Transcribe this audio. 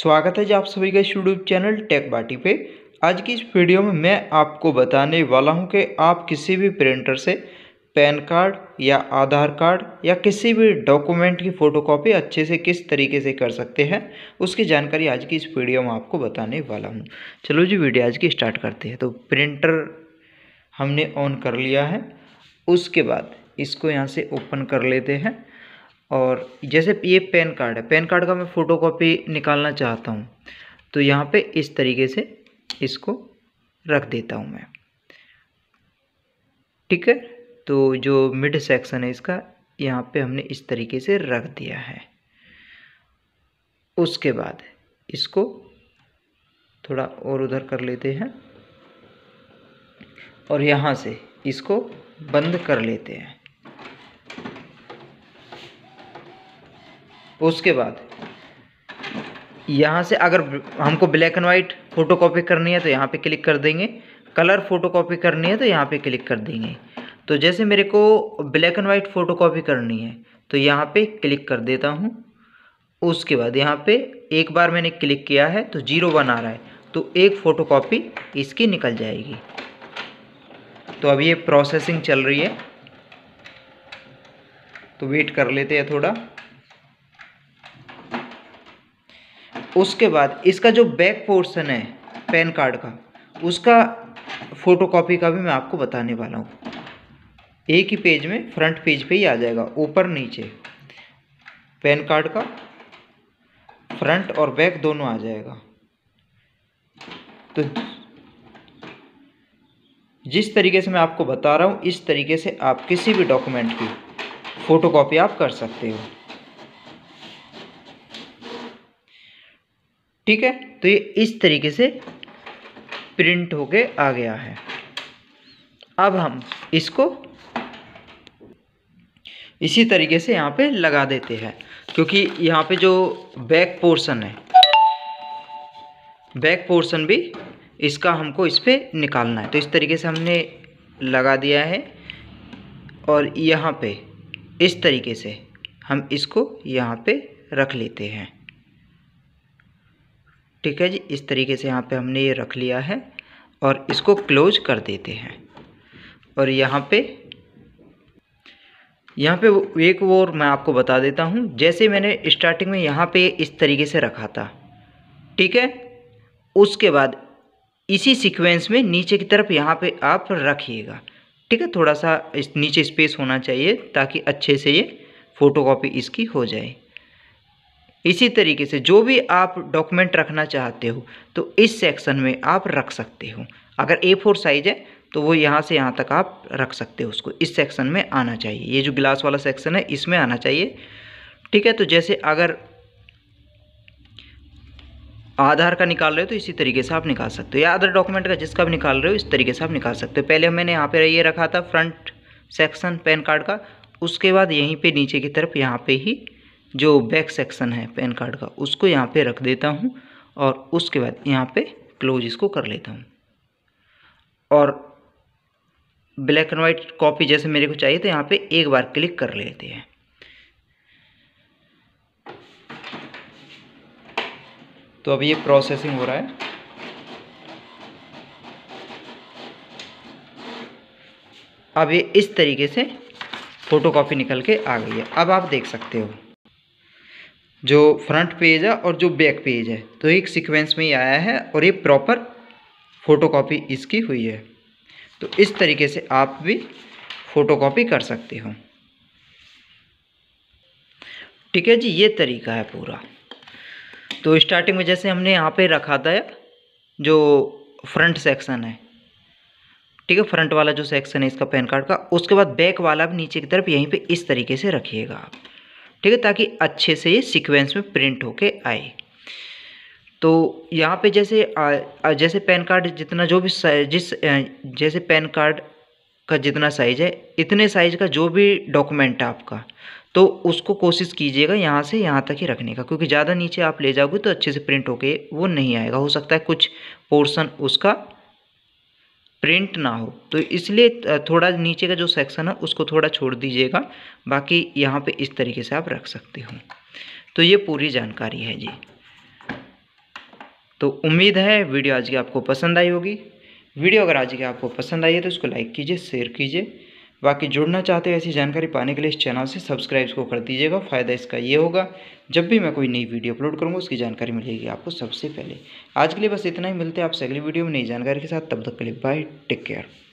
स्वागत है जी आप सभी का यूट्यूब चैनल टेक बाटी पे आज की इस वीडियो में मैं आपको बताने वाला हूं कि आप किसी भी प्रिंटर से पैन कार्ड या आधार कार्ड या किसी भी डॉक्यूमेंट की फ़ोटोकॉपी अच्छे से किस तरीके से कर सकते हैं उसकी जानकारी आज की इस वीडियो में आपको बताने वाला हूँ चलो जी वीडियो आज की स्टार्ट करते हैं तो प्रिंटर हमने ऑन कर लिया है उसके बाद इसको यहाँ से ओपन कर लेते हैं और जैसे ये पैन कार्ड है पैन कार्ड का मैं फ़ोटो कॉपी निकालना चाहता हूँ तो यहाँ पे इस तरीके से इसको रख देता हूँ मैं ठीक है तो जो मिड सेक्शन है इसका यहाँ पे हमने इस तरीके से रख दिया है उसके बाद इसको थोड़ा और उधर कर लेते हैं और यहाँ से इसको बंद कर लेते हैं उसके बाद यहाँ से अगर हमको black and white photocopy करनी है तो यहाँ पे क्लिक कर देंगे कलर फ़ोटो कॉपी करनी है तो यहाँ पे क्लिक कर देंगे तो जैसे मेरे को black and white photocopy करनी है तो यहाँ पे क्लिक कर देता हूँ उसके बाद यहाँ पे एक बार मैंने क्लिक किया है तो जीरो वन आ रहा है तो एक फ़ोटो कॉपी इसकी निकल जाएगी तो अब ये प्रोसेसिंग चल रही है तो वेट कर लेते हैं थोड़ा उसके बाद इसका जो बैक पोर्शन है पैन कार्ड का उसका फ़ोटो कॉपी का भी मैं आपको बताने वाला हूँ एक ही पेज में फ्रंट पेज पे ही आ जाएगा ऊपर नीचे पैन कार्ड का फ्रंट और बैक दोनों आ जाएगा तो जिस तरीके से मैं आपको बता रहा हूँ इस तरीके से आप किसी भी डॉक्यूमेंट की फ़ोटो कॉपी आप कर सकते हो ठीक है तो ये इस तरीके से प्रिंट होके आ गया है अब हम इसको इसी तरीके से यहाँ पे लगा देते हैं क्योंकि यहाँ पे जो बैक पोर्शन है बैक पोर्शन भी इसका हमको इस पर निकालना है तो इस तरीके से हमने लगा दिया है और यहाँ पे इस तरीके से हम इसको यहाँ पे रख लेते हैं ठीक है जी इस तरीके से यहाँ पे हमने ये रख लिया है और इसको क्लोज कर देते हैं और यहाँ पे यहाँ पे एक और मैं आपको बता देता हूँ जैसे मैंने स्टार्टिंग में यहाँ पे इस तरीके से रखा था ठीक है उसके बाद इसी सीक्वेंस में नीचे की तरफ यहाँ पे आप रखिएगा ठीक है थोड़ा सा इस नीचे स्पेस होना चाहिए ताकि अच्छे से ये फ़ोटोकॉपी इसकी हो जाए इसी तरीके से जो भी आप डॉक्यूमेंट रखना चाहते हो तो इस सेक्शन में आप रख सकते हो अगर ए फोर साइज़ है तो वो यहाँ से यहाँ तक आप रख सकते हो उसको इस सेक्शन में आना चाहिए ये जो गिलास वाला सेक्शन है इसमें आना चाहिए ठीक है तो जैसे अगर आधार का निकाल रहे हो तो इसी तरीके से आप निकाल सकते हो या अदर डॉक्यूमेंट का जिसका भी निकाल रहे हो इस तरीके से आप निकाल सकते हो पहले मैंने यहाँ पर ये रखा था फ्रंट सेक्शन पैन कार्ड का उसके बाद यहीं पे नीचे की तरफ यहाँ पे ही जो बैक सेक्शन है पैन कार्ड का उसको यहाँ पे रख देता हूँ और उसके बाद यहाँ पे क्लोज इसको कर लेता हूँ और ब्लैक एंड वाइट कॉपी जैसे मेरे को चाहिए तो यहाँ पे एक बार क्लिक कर लेते हैं तो अब ये प्रोसेसिंग हो रहा है अब ये इस तरीके से फ़ोटो कॉपी निकल के आ गई है अब आप देख सकते हो जो फ्रंट पेज है और जो बैक पेज है तो एक सीक्वेंस में ही आया है और ये प्रॉपर फ़ोटोकॉपी इसकी हुई है तो इस तरीके से आप भी फ़ोटोकॉपी कर सकते हो ठीक है जी ये तरीका है पूरा तो स्टार्टिंग में जैसे हमने यहाँ पे रखा था जो फ्रंट सेक्शन है ठीक है फ्रंट वाला जो सेक्शन है इसका पैन कार्ड का उसके बाद बैक वाला भी नीचे की तरफ यहीं पे इस तरीके से रखिएगा आप ठीक है ताकि अच्छे से ये सिक्वेंस में प्रिंट होके आए तो यहाँ पे जैसे आ, जैसे पैन कार्ड जितना जो भी जिस जैसे पैन कार्ड का जितना साइज़ है इतने साइज़ का जो भी डॉक्यूमेंट है आपका तो उसको कोशिश कीजिएगा यहाँ से यहाँ तक ही रखने का क्योंकि ज़्यादा नीचे आप ले जाओगे तो अच्छे से प्रिंट होके वो नहीं आएगा हो सकता है कुछ पोर्शन उसका प्रिंट ना हो तो इसलिए थोड़ा नीचे का जो सेक्शन है उसको थोड़ा छोड़ दीजिएगा बाकी यहाँ पे इस तरीके से आप रख सकते हो तो ये पूरी जानकारी है जी तो उम्मीद है वीडियो आज की आपको पसंद आई होगी वीडियो अगर आज की आपको पसंद आई है तो इसको लाइक कीजिए शेयर कीजिए बाकी जुड़ना चाहते हो ऐसी जानकारी पाने के लिए इस चैनल से सब्सक्राइब को कर दीजिएगा फ़ायदा इसका ये होगा जब भी मैं कोई नई वीडियो अपलोड करूँगा उसकी जानकारी मिलेगी आपको सबसे पहले आज के लिए बस इतना ही मिलते हैं आपसे अगली वीडियो में नई जानकारी के साथ तब तक के लिए बाय टेक केयर